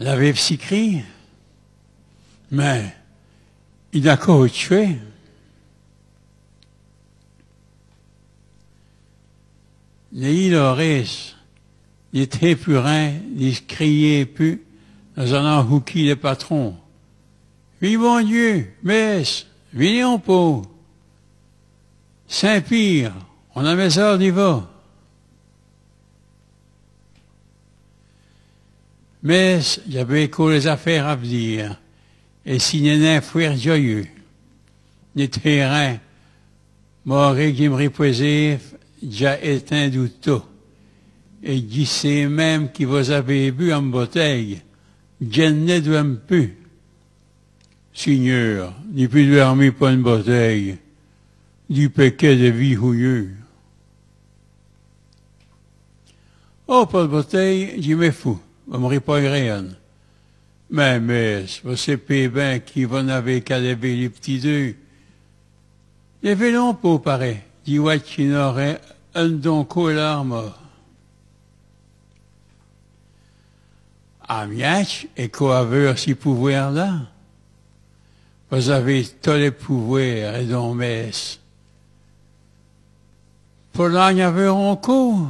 La s'y s'écrit, mais il n'a qu'à tuer. Ni l'oris, les t'épurin, ni crier plus, dans un an où qui les patron. Oui, mon Dieu, mais, venez en peau. Saint-Pierre, on a mes heures du Mais j'avais que les affaires à venir. Et si n'en fuir joyeux, les terrains, moré qui me reposaient, j'ai éteint du tout. Et sais même qui vous avez bu en bouteille, je ne dois plus. Seigneur, ni plus dormir pour une bouteille, du péché de vie houilleux. Oh, pas de bouteille, je me fous ne me pas rien. Mais, mais, vous c'est qu'il qui n'avez qu'à lever les petits deux. Les vélos pour pareil, dit n'aurait un donco l'arme. Amiach et avoir si pouvoir là. Vous avez tous les pouvoirs et donc messe. Pour avoir encore.